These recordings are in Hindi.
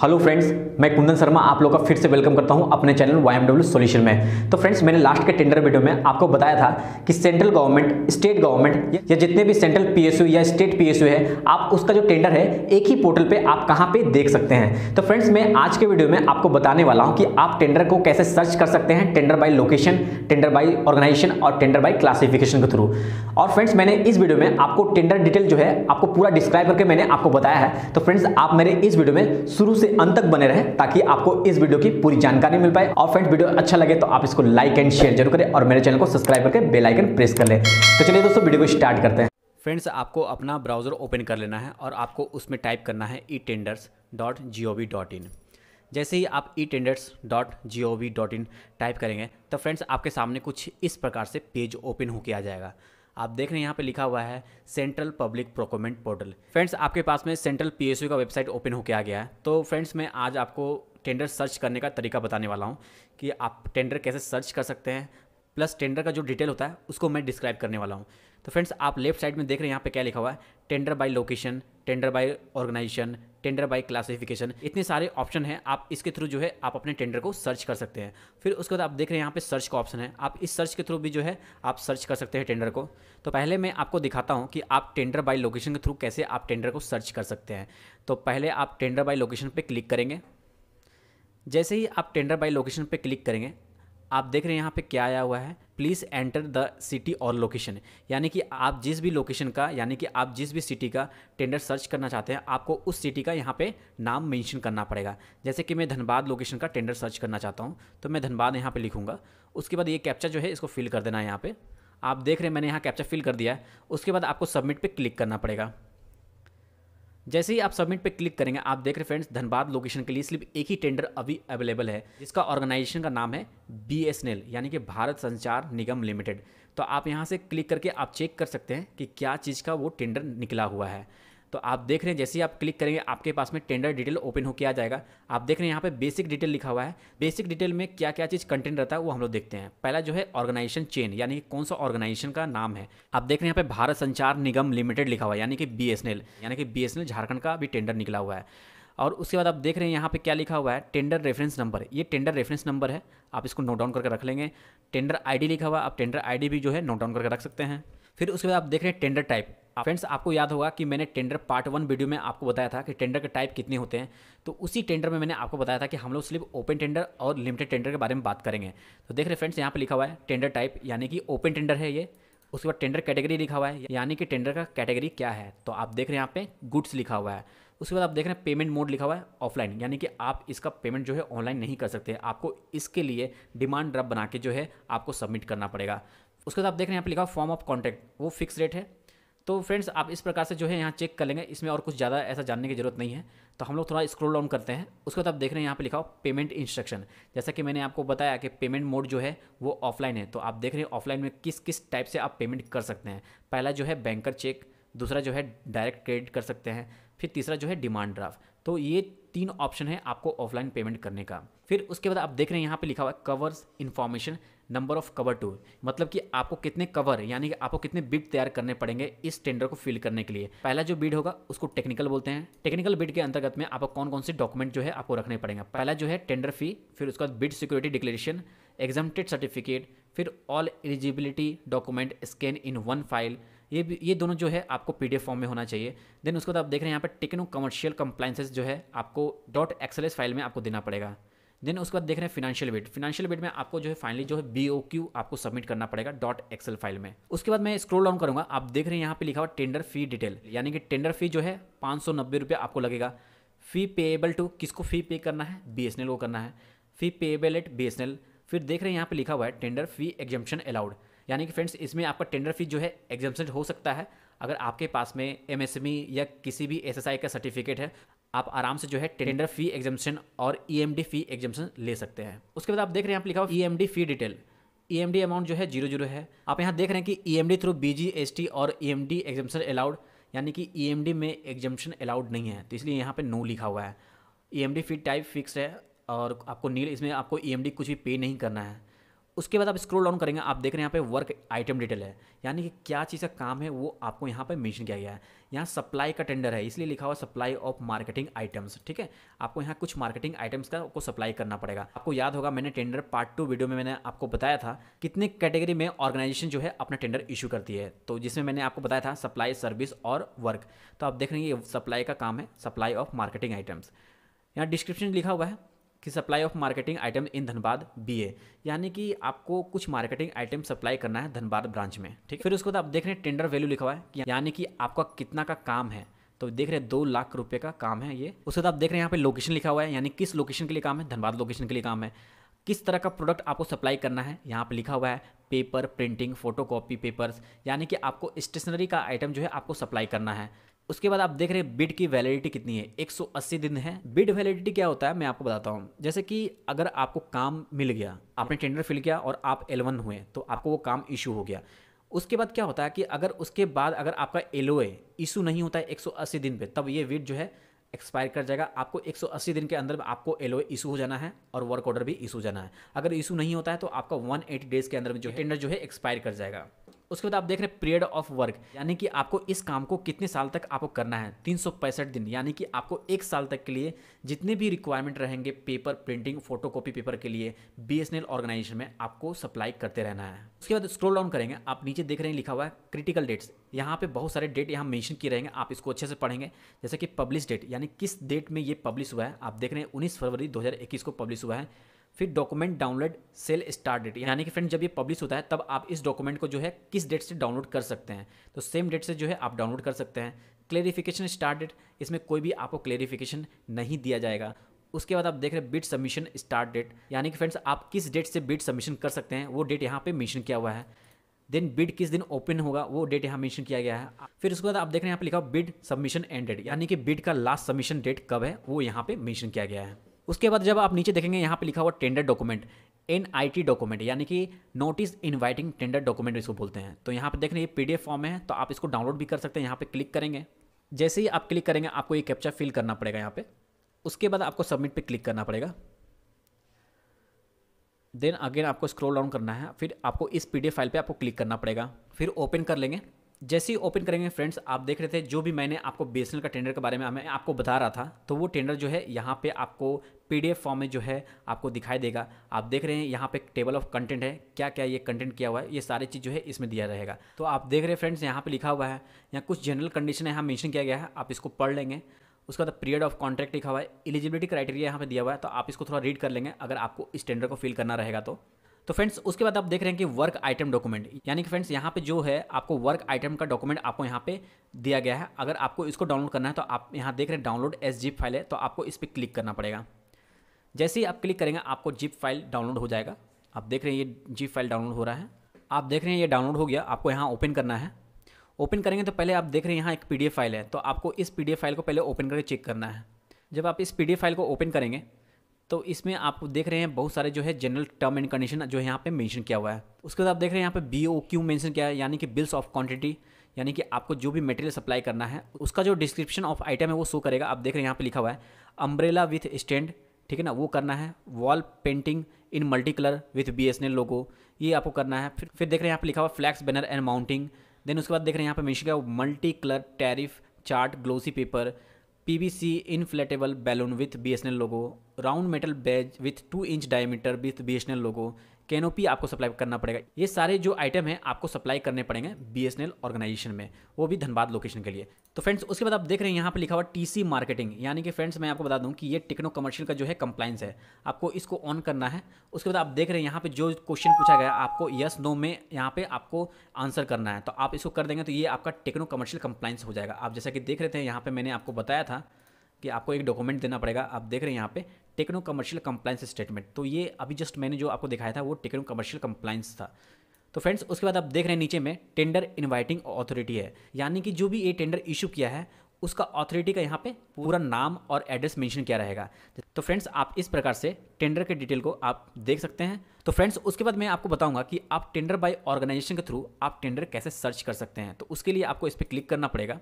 हेलो फ्रेंड्स मैं कुंदन शर्मा आप लोग का फिर से वेलकम करता हूं अपने चैनल वाई सॉल्यूशन सोल्यूशन में तो फ्रेंड्स मैंने लास्ट के टेंडर वीडियो में आपको बताया था कि सेंट्रल गवर्नमेंट स्टेट गवर्नमेंट या जितने भी सेंट्रल पीएसयू या स्टेट पीएसयू है आप उसका जो टेंडर है एक ही पोर्टल पे आप कहाँ पर देख सकते हैं तो फ्रेंड्स मैं आज के वीडियो में आपको बताने वाला हूँ कि आप टेंडर को कैसे सर्च कर सकते हैं tender by location tender by organisation और टेंडर बाई क्लासिफिकेशन के थ्रू और फ्रेंड्स मैंने इस वीडियो में आपको टेंडर डिटेल जो है आपको पूरा डिस्क्राइब करके मैंने आपको बताया है तो फ्रेंड्स आप मेरे इस वीडियो में शुरू से अंत तक बने रहे ताकि आपको इस वीडियो की पूरी जानकारी मिल पाए और फ्रेंड वीडियो अच्छा लगे तो आप इसको लाइक एंड शेयर जरूर करें और मेरे चैनल को सब्सक्राइब करके बेलाइकन प्रेस कर ले तो चलिए दोस्तों वीडियो को स्टार्ट करते हैं फ्रेंड्स आपको अपना ब्राउज़र ओपन कर लेना है और आपको उसमें टाइप करना है e tenders dot G O V dot in जैसे ही आप e tenders dot G O V dot in type करेंगे तो फ्रेंड्स आपके सामने कुछ इस प्रकार से पेज ओपन होके आ जाएगा आप देख रहे हैं यहाँ पे लिखा हुआ है central public procurement portal friends आपके पास में सेंट्रल पी का वेबसाइट ओपन होकर आ गया है तो फ्रेंड्स मैं आज आपको टेंडर सर्च करने का तरीका बताने वाला हूँ कि आप टेंडर कैसे सर्च कर सकते हैं प्लस टेंडर का जो डिटेल होता है उसको मैं डिस्क्राइब करने वाला हूँ तो फ्रेंड्स आप लेफ्ट साइड में देख रहे हैं यहाँ पे क्या लिखा हुआ है tender by location tender by organisation tender by classification इतने सारे ऑप्शन हैं आप इसके थ्रू जो है आप अपने टेंडर को सर्च कर सकते हैं फिर उसके बाद आप देख रहे हैं यहाँ पे सर्च का ऑप्शन है आप इस सर्च के थ्रू भी जो है आप सर्च कर सकते हैं टेंडर को तो पहले मैं आपको दिखाता हूँ कि आप टेंडर बाय लोकेशन के थ्रू कैसे आप टेंडर को सर्च कर सकते हैं तो पहले आप टेंडर बाय लोकेशन पर क्लिक करेंगे जैसे ही आप टेंडर बाय लोकेशन पर क्लिक करेंगे आप देख रहे हैं यहाँ पे क्या आया हुआ है प्लीज़ एंटर द सिटी और लोकेशन यानी कि आप जिस भी लोकेशन का यानी कि आप जिस भी सिटी का टेंडर सर्च करना चाहते हैं आपको उस सिटी का यहाँ पे नाम मेंशन करना पड़ेगा जैसे कि मैं धनबाद लोकेशन का टेंडर सर्च करना चाहता हूँ तो मैं धनबाद यहाँ पे लिखूँगा उसके बाद ये कैप्चा जो है इसको फिल कर देना है यहाँ पर आप देख रहे हैं मैंने यहाँ कैप्चा फिल कर दिया है उसके बाद आपको सबमिट पर क्लिक करना पड़ेगा जैसे ही आप सबमिट पे क्लिक करेंगे आप देख रहे फ्रेंड्स धनबाद लोकेशन के लिए सिर्फ एक ही टेंडर अभी अवेलेबल है जिसका ऑर्गेनाइजेशन का नाम है बी यानी कि भारत संचार निगम लिमिटेड तो आप यहाँ से क्लिक करके आप चेक कर सकते हैं कि क्या चीज़ का वो टेंडर निकला हुआ है तो आप देख रहे हैं जैसे ही आप क्लिक करेंगे आपके पास में टेंडर डिटेल ओपन होकर आ जाएगा आप देख रहे हैं यहाँ पे बेसिक डिटेल लिखा हुआ है बेसिक डिटेल में क्या क्या चीज़ कंटेंट रहता है वो हम लोग देखते हैं पहला जो है ऑर्गेनाइजेशन चेन यानी कि कौन सा ऑर्गेनाइजेशन का नाम है आप देख रहे हैं यहाँ पे भारत संचार निगम लिमिटेड लिखा हुआ है यानी कि बी यानी कि बी झारखंड का भी टेंडर निकला हुआ है और उसके बाद आप देख रहे हैं यहाँ पे क्या लिखा हुआ है टेंडर रेफरेंस नंबर ये टेंडर रेफरेंस नंबर है आप इसको नोट डाउन करके रख लेंगे टेंडर आईडी लिखा हुआ आप टेंडर आईडी भी जो है नोट डाउन करके रख सकते हैं फिर उसके बाद आप देख रहे हैं टेंडर टाइप फ्रेंड्स आपको याद होगा कि मैंने टेंडर पार्ट वन वीडियो में आपको बताया था कि टेंडर के टाइप कितने होते हैं तो उसी टेंडर में मैंने आपको बताया था कि हम लोग सिर्फ ओपन टेंडर और लिमिटेड टेंडर के बारे में बात करेंगे तो देख रहे फ्रेंड्स यहाँ पर लिखा हुआ है टेंडर टाइप यानी कि ओपन टेंडर है ये उसके बाद टेंडर कैटेगरी लिखा हुआ है यानी कि टेंडर का कैटेगरी क्या है तो आप देख रहे हैं यहाँ पे गुड्स लिखा हुआ है उसके बाद आप देख रहे हैं पेमेंट मोड लिखा हुआ है ऑफलाइन यानी कि आप इसका पेमेंट जो है ऑनलाइन नहीं कर सकते आपको इसके लिए डिमांड ड्राफ्ट बना के जो है आपको सबमिट करना पड़ेगा उसके बाद आप देख रहे हैं यहाँ पे लिखा फॉर्म ऑफ कॉन्टैक्ट वो फिक्स रेट है तो फ्रेंड्स आप इस प्रकार से जो है यहाँ चेक कर लेंगे इसमें और कुछ ज़्यादा ऐसा जानने की जरूरत नहीं है तो हम लोग थोड़ा स्क्रोल डाउन करते हैं उसके बाद आप देख रहे हैं यहाँ पे लिखा हो पेमेंट इंस्ट्रक्शन जैसा कि मैंने आपको बताया कि पेमेंट मोड जो है वो ऑफलाइन है तो आप देख रहे हैं ऑफलाइन में किस किस टाइप से आप पेमेंट कर सकते हैं पहला जो है बैंकर चेक दूसरा जो है डायरेक्ट क्रेडिट कर सकते हैं फिर तीसरा जो है डिमांड ड्राफ्ट तो ये तीन ऑप्शन है आपको ऑफलाइन पेमेंट करने का फिर उसके बाद आप देख रहे हैं यहाँ पर लिखा हुआ है covers information number of cover two मतलब कि आपको कितने कवर यानी कि आपको कितने बिड तैयार करने पड़ेंगे इस टेंडर को फिल करने के लिए पहला जो बिड होगा उसको टेक्निकल बोलते हैं टेक्निकल बिड के अंतर्गत में आपको कौन कौन से डॉक्यूमेंट जो है आपको रखने पड़ेंगे पहला जो है टेंडर फी फिर उसके बाद bid security declaration exempted certificate फिर all eligibility document scan in one file ये ये दोनों जो है आपको पी फॉर्म में होना चाहिए देन उसके बाद आप देख रहे हैं यहाँ पर टेक्नो कमर्शियल कंप्लाइंसेज जो है आपको डॉट एक्सएलएस फाइल में आपको देना पड़ेगा देन उसके बाद देख रहे हैं फिनेंशियल बिट फिनेंशियल बिट में आपको जो है फाइनली जो है बी ओ क्यू आपको सबमिट करना पड़ेगा डॉट एक्सल फाइल में उसके बाद मैं स्क्रोल डाउन करूंगा आप देख रहे हैं यहाँ पे लिखा हुआ टेंडर फी डिटेल यानी कि टेंडर फी जो है पाँच सौ नब्बे रुपये आपको लगेगा फ़ी पेएबल टू किसको फ़ी पे करना है बी एस एन एल को करना है fee payable at B S N L फिर देख रहे हैं यहाँ पे लिखा हुआ है टेंडर फी एग्जम्पन अलाउड यानी कि फ्रेंड्स इसमें आपका टेंडर फी जो है एग्जम्पन हो सकता है अगर आपके पास में एम e या किसी भी एस का सर्टिफिकेट है आप आराम से जो है टेंडर फी एग्जामेशन और ई फी एग्जामेशन ले सकते हैं उसके बाद आप देख रहे हैं आप लिखा हो ई फी डिटेल ई अमाउंट जो है जीरो जीरो है आप यहाँ देख रहे हैं कि E M D through B G S T और E M D exemption allowed यानी कि ई एम डी में एग्जामेशन अलाउड नहीं है तो इसलिए यहाँ पर नो लिखा हुआ है E M D fee type fix है और आपको नील इसमें आपको ई एम डी कुछ भी पे नहीं करना है उसके बाद आप स्क्रोल डाउन करेंगे आप देख रहे हैं यहाँ पे वर्क आइटम डिटेल है यानी कि क्या चीज़ का काम है वो आपको यहाँ पे मेंशन किया गया है यहाँ सप्लाई का टेंडर है इसलिए लिखा हुआ सप्लाई ऑफ मार्केटिंग आइटम्स ठीक है आपको यहाँ कुछ मार्केटिंग आइटम्स का आपको सप्लाई करना पड़ेगा आपको याद होगा मैंने टेंडर पार्ट टू वीडियो में मैंने आपको बताया था कितने कैटेगरी में ऑर्गेनाइजेशन जो है अपना टेंडर इशू करती है तो जिसमें मैंने आपको बताया था सप्लाई सर्विस और वर्क तो आप देख रहे हैं ये सप्लाई का काम है सप्लाई ऑफ मार्केटिंग आइटम्स यहाँ डिस्क्रिप्शन लिखा हुआ है कि supply of marketing item in Dhanbad BA यानी कि आपको कुछ मार्केटिंग आइटम सप्लाई करना है धनबाद ब्रांच में ठीक फिर उसके बाद आप देख रहे हैं टेंडर वैल्यू लिखा हुआ है यानी कि आपका कितना का काम है तो देख रहे हैं दो लाख रुपये का काम है ये उसके बाद आप देख रहे हैं यहाँ पे लोकेशन लिखा हुआ है यानी किस लोकेशन के लिए काम है धनबाद लोकेशन के लिए काम है किस तरह का प्रोडक्ट आपको सप्लाई करना है यहाँ पे लिखा हुआ है paper printing photo copy papers यानी कि आपको स्टेशनरी का आइटम जो है आपको सप्लाई करना है उसके बाद आप देख रहे हैं बिड की वैलिडिटी कितनी है 180 दिन है बिड वैलिडिटी क्या होता है मैं आपको बताता हूँ जैसे कि अगर आपको काम मिल गया आपने टेंडर फिल किया और आप एलवन हुए तो आपको वो काम इशू हो गया उसके बाद क्या होता है कि अगर उसके बाद अगर आपका एल ओ इशू नहीं होता है एक दिन पे तब ये विड जो है एक्सपायर कर जाएगा आपको 180 दिन के अंदर आपको एल ओ इशू हो जाना है और वर्क ऑर्डर भी इशू जाना है अगर इशू नहीं होता है तो आपका 180 डेज के अंदर में जो टेंडर जो है एक्सपायर कर जाएगा उसके बाद आप देख रहे हैं पीरियड ऑफ वर्क यानी कि आपको इस काम को कितने साल तक आपको करना है तीन दिन यानी कि आपको एक साल तक के लिए जितने भी रिक्वायरमेंट रहेंगे पेपर प्रिंटिंग फोटोकॉपी पेपर के लिए बी ऑर्गेनाइजेशन में आपको सप्लाई करते रहना है उसके बाद स्क्रोल डाउन करेंगे आप नीचे देख रहे हैं लिखा हुआ है क्रिटिकल डेट्स यहाँ पे बहुत सारे डेट यहाँ मेंशन किए रहेंगे आप इसको अच्छे से पढ़ेंगे जैसे कि पब्लिश डेट यानी किस डेट में ये पब्लिश हुआ है आप देख रहे हैं उन्नीस फरवरी 2021 को पब्लिश हुआ है फिर document download sale start date यानी कि फ्रेंड जब ये पब्लिश होता है तब आप इस डॉक्यूमेंट को जो है किस डेट से डाउनलोड कर सकते हैं तो सेम डेट से जो है आप डाउनलोड कर सकते हैं क्लेरिफिकेशन स्टार्ट डेट इसमें कोई भी आपको क्लेरिफिकेशन नहीं दिया जाएगा उसके बाद आप देख रहे हैं बिट सबमिशन स्टार्ट डेट यानी कि फ्रेंड्स आप किस डेट से बिट सबमिशन कर सकते हैं वो डेट यहाँ पे मेंशन किया हुआ है देन बिड किस दिन ओपन होगा वो डेट यहाँ मेंशन किया गया है फिर उसके बाद आप देख रहे हैं यहाँ पे लिखा बिड सबमिशन एंड डेट यानी कि बिड का लास्ट सबमिशन डेट कब है वो यहाँ पे मेंशन किया गया है उसके बाद जब आप नीचे देखेंगे यहाँ पे लिखा हुआ tender document N I T document यानी कि नोटिस इनवाइटिंग टेंडर डॉक्यूमेंट इसको बोलते हैं तो यहाँ पे ये पी डी एफ फॉर्म है तो आप इसको डाउनलोड भी कर सकते हैं यहाँ पे क्लिक करेंगे जैसे ही आप क्लिक करेंगे आपको ये कैप्चा फिल करना पड़ेगा यहाँ पे उसके बाद आपको सबमिट पे क्लिक करना पड़ेगा देन अगेन आपको स्क्रोल डाउन करना है फिर आपको इस पी फाइल पर आपको क्लिक करना पड़ेगा फिर ओपन कर लेंगे जैसे ही ओपन करेंगे फ्रेंड्स आप देख रहे थे जो भी मैंने आपको बेसनल का टेंडर के बारे में मैं आपको बता रहा था तो वो टेंडर जो है यहाँ पे आपको पीडीएफ फॉर्म में जो है आपको दिखाई देगा आप देख रहे हैं यहाँ पे टेबल ऑफ कंटेंट है क्या क्या ये कंटेंट किया हुआ है ये सारी चीज़ जो है इसमें दिया रहेगा तो आप देख रहे हैं फ्रेंड्स यहाँ पर लिखा हुआ है यहाँ कुछ जनरल कंडीशन यहाँ मैंशन किया गया है आप इसको पढ़ लेंगे उसका बाद पीरियड ऑफ कॉन्ट्रैक्ट लिखा हुआ है एलिजिबिलिटी क्राइटेरिया यहाँ पर दिया हुआ है तो आप इसको थोड़ा रीड कर लेंगे अगर आपको इस टेंडर को फिल करना रहेगा तो तो फ्रेंड्स उसके बाद आप देख रहे हैं कि वर्क आइटम डॉक्यूमेंट यानी कि फ्रेंड्स यहाँ पे जो है आपको वर्क आइटम का डॉक्यूमेंट आपको यहाँ पे दिया गया है अगर आपको इसको डाउनलोड करना है तो आप यहाँ देख रहे हैं डाउनलोड एस फाइल है तो आपको इस पर क्लिक करना पड़ेगा जैसे ही आप क्लिक करेंगे आपको जिप फाइल डाउनलोड हो जाएगा आप देख रहे हैं ये जिप फाइल डाउनलोड हो रहा है आप देख रहे हैं ये डाउनलोड हो गया आपको यहाँ ओपन करना है ओपन करेंगे तो पहले आप देख रहे हैं यहाँ एक पी फाइल है तो आपको इस पी फाइल को पहले ओपन करके चेक करना है जब आप इस पी फाइल को ओपन करेंगे तो इसमें आप देख रहे हैं बहुत सारे जो है जनरल टर्म एंड कंडीशन जो है यहाँ पे मेंशन किया हुआ है उसके बाद आप देख रहे हैं यहाँ पे बी ओ क्यू मैंशन किया है यानी कि बिल्स ऑफ क्वांटिटी यानी कि आपको जो भी मटेरियल सप्लाई करना है उसका जो डिस्क्रिप्शन ऑफ आइटम है वो शो करेगा आप देख रहे हैं यहाँ पे लिखा हुआ है अम्ब्रेला विथ स्टैंड ठीक है ना वो करना है wall painting in multi colour with B N L logo ये आपको करना है फिर फिर देख रहे हैं यहाँ पे लिखा हुआ flex banner and mounting then उसके बाद देख रहे हैं यहाँ पे मैंशन किया multi colour tariff chart glossy paper PVC inflatable balloon with BSNL logo round metal badge with two inch diameter with BSNL logo canopy आपको सप्लाई करना पड़ेगा ये सारे जो आइटम हैं आपको सप्लाई करने पड़ेंगे बीएसएनएल ऑर्गेनाइजेशन में वो भी धनबाद लोकेशन के लिए तो फ्रेंड्स उसके बाद आप देख रहे हैं यहाँ पर लिखा हुआ टीसी मार्केटिंग यानी कि फ्रेंड्स मैं आपको बता दूं कि ये टेक्नो कमर्शियल का जो है कंप्लाइंस है आपको इसको ऑन करना है उसके बाद आप देख रहे हैं यहाँ पे जो क्वेश्चन पूछा गया आपको यस नो में यहाँ पे आपको आंसर करना है तो आप इसको कर देंगे तो ये आपका टेक्नो कमर्शियल कंप्लाइंस हो जाएगा आप जैसा कि देख रहे थे यहाँ पर मैंने आपको बताया था कि आपको एक डॉक्यूमेंट देना पड़ेगा आप देख रहे हैं यहाँ पे टेक्नो कमर्शियल कंप्लाइंस स्टेटमेंट तो ये अभी जस्ट मैंने जो आपको दिखाया था वो टेक्नो कमर्शियल कंप्लाइंस था तो फ्रेंड्स उसके बाद आप देख रहे हैं नीचे में टेंडर इन्वाइटिंग ऑथोरिटी है यानी कि जो भी ये टेंडर इशू किया है उसका ऑथोरिटी का यहाँ पे पूरा नाम और एड्रेस मेंशन किया रहेगा तो फ्रेंड्स आप इस प्रकार से टेंडर के डिटेल को आप देख सकते हैं तो फ्रेंड्स उसके बाद मैं आपको बताऊंगा कि आप टेंडर बाय ऑर्गेनाइजेशन के थ्रू आप टेंडर कैसे सर्च कर सकते हैं तो उसके लिए आपको इस पर क्लिक करना पड़ेगा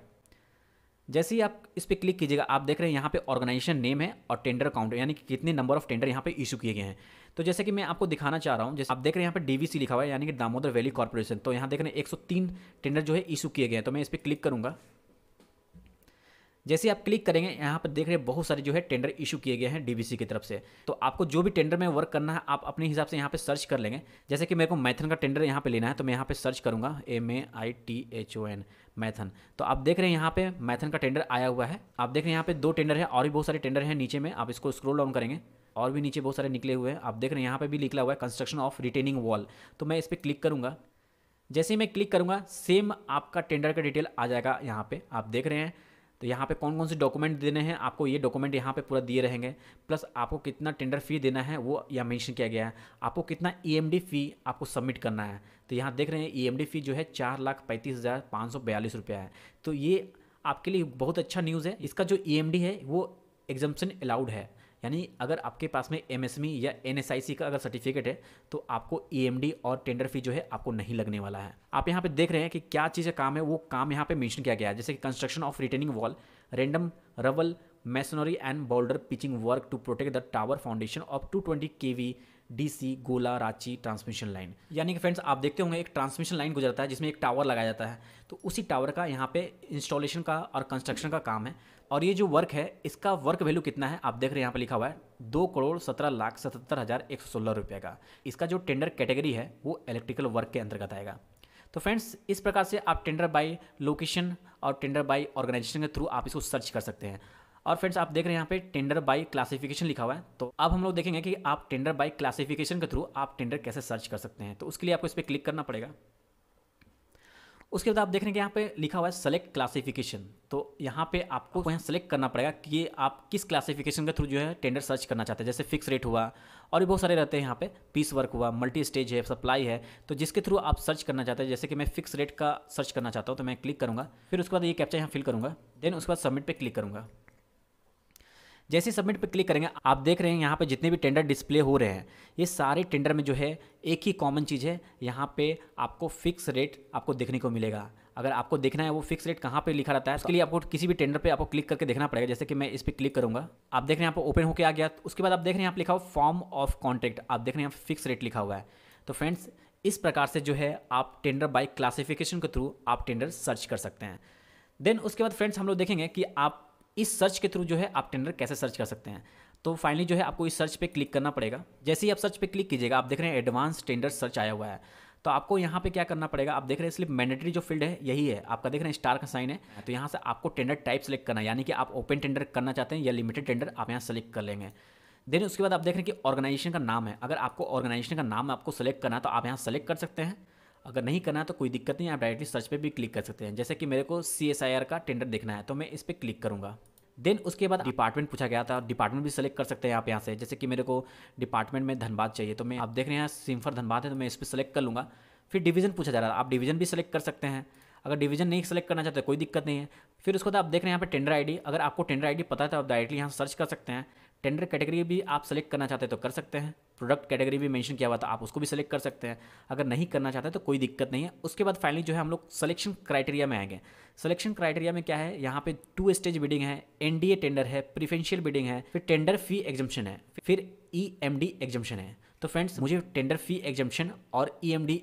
जैसे ही आप इस पर क्लिक कीजिएगा आप देख रहे हैं यहाँ पे ऑर्गेनाइजेशन नेम है और टेंडर अकाउंट यानी कि कितने नंबर ऑफ टेंडर यहाँ पे इशू किए गए हैं तो जैसे कि मैं आपको दिखाना चाह रहा हूँ जैसे आप देख रहे हैं यहाँ पे डीवीसी लिखा हुआ है यानी कि दामोदर वैली कॉर्पोरेशन तो यहाँ देख रहे हैं एक टेंडर जो है इशू किए गए हैं तो मैं इस पर क्लिक करूँगा जैसे आप क्लिक करेंगे यहाँ पर देख रहे बहुत सारे जो है टेंडर इशू किए गए हैं डीबीसी की तरफ से तो आपको जो भी टेंडर में वर्क करना है आप अपने हिसाब से यहाँ पर सर्च कर लेंगे जैसे कि मेरे को मैथन का टेंडर यहाँ पर लेना है तो मैं यहाँ पर सर्च करूँगा M A I T H O N Maithon तो आप देख रहे हैं यहाँ पे मैथन का टेंडर आया हुआ है आप देख रहे हैं यहाँ पे दो टेंडर है और भी बहुत सारे टेंडर हैं नीचे में आप इसको स्क्रोल डाउन करेंगे और भी नीचे बहुत सारे निकले हुए हैं आप देख रहे हैं यहाँ पे भी निकला हुआ है कंस्ट्रक्शन ऑफ रिटेनिंग वॉल तो मैं इस पर क्लिक करूँगा जैसे ही मैं क्लिक करूँगा सेम आपका टेंडर का डिटेल आ जाएगा यहाँ पे आप देख रहे हैं तो यहाँ पे कौन कौन से डॉक्यूमेंट देने हैं आपको ये डॉक्यूमेंट यहाँ पे पूरा दिए रहेंगे प्लस आपको कितना टेंडर फ़ी देना है वो यहाँ मेंशन किया गया है आपको कितना ई e फ़ी आपको सबमिट करना है तो यहाँ देख रहे हैं ई e फ़ी जो है चार लाख पैंतीस हज़ार पाँच सौ बयालीस रुपया है तो ये आपके लिए बहुत अच्छा न्यूज़ है इसका जो ई e है वो एग्जामेशन अलाउड है यानी अगर आपके पास में एम e या एन का अगर सर्टिफिकेट है तो आपको ई e और टेंडर फी जो है आपको नहीं लगने वाला है आप यहाँ पे देख रहे हैं कि क्या चीज़ें काम है वो काम यहाँ पे मेंशन किया गया है जैसे कि construction of retaining wall random रवल masonry and boulder pitching work to protect the tower foundation of two twenty K V DC Gola Ranchi transmission line यानी कि फ्रेंड्स आप देखते होंगे एक ट्रांसमिशन लाइन गुजरता है जिसमें एक टावर लगाया जाता है तो उसी टावर का यहाँ पे इंस्टॉलेशन का और कंस्ट्रक्शन का काम है और ये जो वर्क है इसका वर्क वैल्यू कितना है आप देख रहे हैं यहाँ पे लिखा हुआ है दो करोड़ सत्रह लाख सतहत्तर हज़ार एक सौ सोलह रुपये का इसका जो टेंडर कैटेगरी है वो इलेक्ट्रिकल वर्क के अंतर्गत आएगा तो फ्रेंड्स इस प्रकार से आप टेंडर बाई लोकेशन और टेंडर बाई ऑर्गेनाइजेशन के थ्रू आप इसको सर्च कर सकते हैं और फ्रेंड्स आप देख रहे हैं यहाँ पे टेंडर बाई क्लासिफिकेशन लिखा हुआ है तो अब हम लोग देखेंगे कि आप टेंडर बाई क्लासिफिकेशन के थ्रू आप टेंडर कैसे सर्च कर सकते हैं तो उसके लिए आपको इस पर क्लिक करना पड़ेगा उसके बाद आप देख रहे हैं कि यहाँ पे लिखा हुआ है सेलेक्ट क्लासिफिकेशन तो यहाँ पे आपको यहाँ सेलेक्ट करना पड़ेगा कि आप किस क्लासिफिकेशन के थ्रू जो है टेंडर सर्च करना चाहते हैं जैसे फिक्स रेट हुआ और भी बहुत सारे रहते हैं यहाँ पे पीस वर्क हुआ मल्टी स्टेज है सप्लाई है तो जिसके थ्रू आप सर्च करना चाहते हैं जैसे कि मैं फिक्स रेट का सर्च करना चाहता हूँ तो मैं क्लिक करूँगा फिर उसके बाद ये कैप्चा यहाँ फिल करूँगा देन उसके बाद सबमिट पर क्लिक करूँगा जैसे सबमिट पर क्लिक करेंगे आप देख रहे हैं यहाँ पर जितने भी टेंडर डिस्प्ले हो रहे हैं ये सारे टेंडर में जो है एक ही कॉमन चीज़ है यहाँ पे आपको फिक्स रेट आपको देखने को मिलेगा अगर आपको देखना है वो फिक्स रेट कहाँ पे लिखा रहता है उसके लिए आपको किसी भी टेंडर पे आपको क्लिक करके देखना पड़ेगा जैसे कि मैं इस पर क्लिक करूँगा आप देख रहे हैं यहाँ पर ओपन होकर आ गया उसके बाद आप देख रहे हैं यहाँ लिखा हो फॉर्म ऑफ कॉन्ट्रैक्ट आप देख रहे हैं यहाँ फिक्स रेट लिखा हुआ है तो फ्रेंड्स इस प्रकार से जो है आप टेंडर बाई क्लासिफिकेशन के थ्रू आप टेंडर सर्च कर सकते हैं देन उसके बाद फ्रेंड्स हम लोग देखेंगे कि आप इस सर्च के थ्रू जो है आप टेंडर कैसे सर्च कर सकते हैं तो फाइनली जो है आपको इस सर्च पे क्लिक करना पड़ेगा जैसे ही आप सर्च पे क्लिक कीजिएगा आप देख रहे हैं एडवांस टेंडर सर्च आया हुआ है तो आपको यहाँ पे क्या करना पड़ेगा आप देख रहे हैं सिर्फ मैंडेटरी जो फील्ड है यही है आपका देख रहे हैं स्टार का साइन है हाँ। तो यहाँ से आपको टेंडर टाइप सेलेक्ट करना है यानी कि आप ओपन टेंडर करना चाहते हैं या लिमिटेड टेंडर आप यहाँ सेलेक्ट कर लेंगे देन उसके बाद आप देख रहे हैं कि ऑर्गेनाइजेशन का नाम है अगर आपको ऑर्गेनाइजेशन का नाम आपको सेलेक्ट करना है तो आप यहाँ सेलेक्ट कर सकते हैं अगर नहीं करना है तो कोई दिक्कत नहीं आप डायरेक्टली सर्च पे भी क्लिक कर सकते हैं जैसे कि मेरे को सी का टेंडर देखना है तो मैं इस पर क्लिक करूँगा देन उसके बाद डिपार्टमेंट पूछा गया था डिपार्टमेंट भी सेलेक्ट कर सकते हैं आप यहाँ से जैसे कि मेरे को डिपार्टमेंट में धनबाद चाहिए तो मैं आप देख रहे हैं सिम्फर धनबाद है तो मैं इस पर सेलेक्ट कर लूँगा फिर डिवीज़न पूछा जा रहा है आप डिवीज़न भी सेलेक्ट कर सकते हैं अगर डिवीजन नहीं सेलेक्ट करना चाहते कोई दिक्कत नहीं है फिर उसको आप देख रहे हैं यहाँ पर टेंडर आई अगर आपको टेंडर आई पता है तो आप डायरेक्टली यहाँ सर्च कर सकते हैं टेंडर कैटेगरी भी आप सेलेक्ट करना चाहते हैं तो कर सकते हैं प्रोडक्ट कैटेगरी भी मेंशन किया हुआ था आप उसको भी सेलेक्ट कर सकते हैं अगर नहीं करना चाहते तो कोई दिक्कत नहीं है उसके बाद फाइनली जो है हम लोग सिलेक्शन क्राइटेरिया में आएंगे सिलेक्शन क्राइटेरिया में क्या है यहाँ पे टू स्टेज बिडिंग है एनडीए टेंडर है प्रिफेंशियल बिडिंग है फिर टेंडर फी एग्जम्पन है फिर ई एम डी है तो फ्रेंड्स मुझे टेंडर फी एग्जम्पन और ई एम डी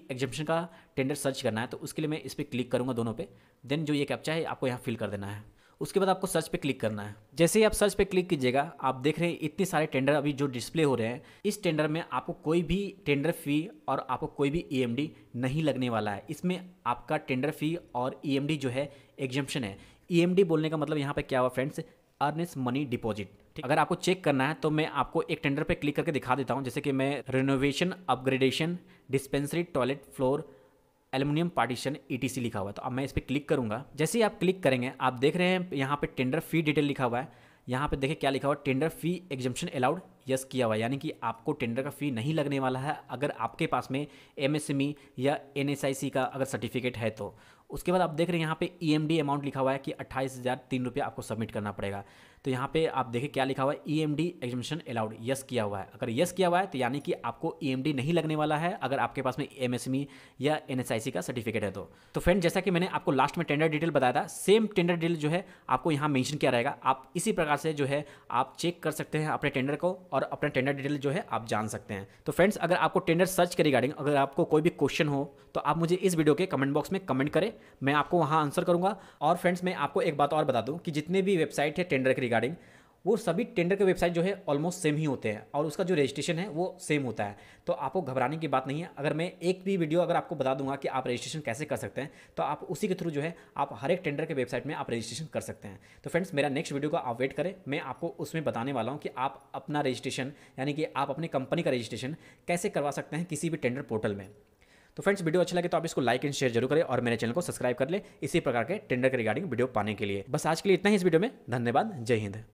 का टेंडर सर्च करना है तो उसके लिए मैं इस पर क्लिक करूँगा दोनों पे देन जो ये कैप्चा है आपको यहाँ फिल कर देना है उसके बाद आपको सर्च पे क्लिक करना है जैसे ही आप सर्च पे क्लिक कीजिएगा आप देख रहे हैं इतने सारे टेंडर अभी जो डिस्प्ले हो रहे हैं इस टेंडर में आपको कोई भी टेंडर फ़ी और आपको कोई भी ई e नहीं लगने वाला है इसमें आपका टेंडर फ़ी और ई e जो है एग्जम्पन है ई e बोलने का मतलब यहाँ पर क्या हुआ फ्रेंड्स अर्निस मनी डिपॉजिट ठीक अगर आपको चेक करना है तो मैं आपको एक टेंडर पे क्लिक करके दिखा देता हूँ जैसे कि मैं renovation upgradation dispensary toilet floor aluminium partition ETC e लिखा हुआ है तो अब मैं इस पर क्लिक करूँगा जैसे ही आप क्लिक करेंगे आप देख रहे हैं यहाँ पर टेंडर फी डिटेल लिखा हुआ है यहाँ पे देखिए क्या लिखा हुआ tender fee exemption allowed yes किया हुआ यानी कि आपको टेंडर का फ़ी नहीं लगने वाला है अगर आपके पास में एम e या एन का अगर सर्टिफिकेट है तो उसके बाद आप देख रहे हैं यहाँ पे ई e अमाउंट लिखा हुआ है कि अट्ठाईस हज़ार तीन रुपये आपको सबमिट करना पड़ेगा तो यहाँ पे आप देखिए क्या लिखा हुआ है E M D examination allowed yes किया हुआ है अगर यस किया हुआ है तो यानी कि आपको ई एम डी नहीं लगने वाला है अगर आपके पास में एम एस एम ई या एन एस आई सी का सर्टिफिकेट है तो, तो फ्रेंड जैसा कि मैंने आपको लास्ट में टेंडर डिटेल बताया था सेम टेंडर डिटेल जो है आपको यहाँ मैंशन किया रहेगा आप इसी प्रकार से जो है आप चेक कर सकते हैं अपने टेंडर को और अपना टेंडर डिटेल जो है आप जान सकते हैं तो फ्रेंड्स अगर आपको टेंडर सर्च के रिगार्डिंग अगर आपको कोई भी क्वेश्चन हो तो आप मुझे इस वीडियो के कमेंट बॉक्स में कमेंट करें मैं आपको वहाँ आंसर करूँगा और फ्रेंड्स मैं आपको एक बात और बता दूँ कि जितने भी वेबसाइट है टेंडर के रिगार्डिंग वो सभी टेंडर के वेबसाइट जो है ऑलमोस्ट सेम ही होते हैं और उसका जो रजिस्ट्रेशन है वो सेम होता है तो आपको घबराने की बात नहीं है अगर मैं एक भी वीडियो अगर आपको बता दूंगा कि आप रजिस्ट्रेशन कैसे कर सकते हैं तो आप उसी के थ्रू जो है आप हर एक टेंडर के वेबसाइट में आप रजिस्ट्रेशन कर सकते हैं तो फ्रेंड्स मेरा नेक्स्ट वीडियो को आप वेट करें मैं आपको उसमें बताने वाला हूँ कि आप अपना रजिस्ट्रेशन यानी कि आप अपनी कंपनी का रजिस्ट्रेशन कैसे करवा सकते हैं किसी भी टेंडर पोर्टल में तो फ्रेंड्स वीडियो अच्छा लगे तो आप इसको लाइक एंड शेयर जरूर करें और मेरे चैनल को सब्सक्राइब कर ले इसी प्रकार के टेंडर के रिगार्डिंग वीडियो पाने के लिए बस आज के लिए इतना ही इस वीडियो में धन्यवाद जय हिंद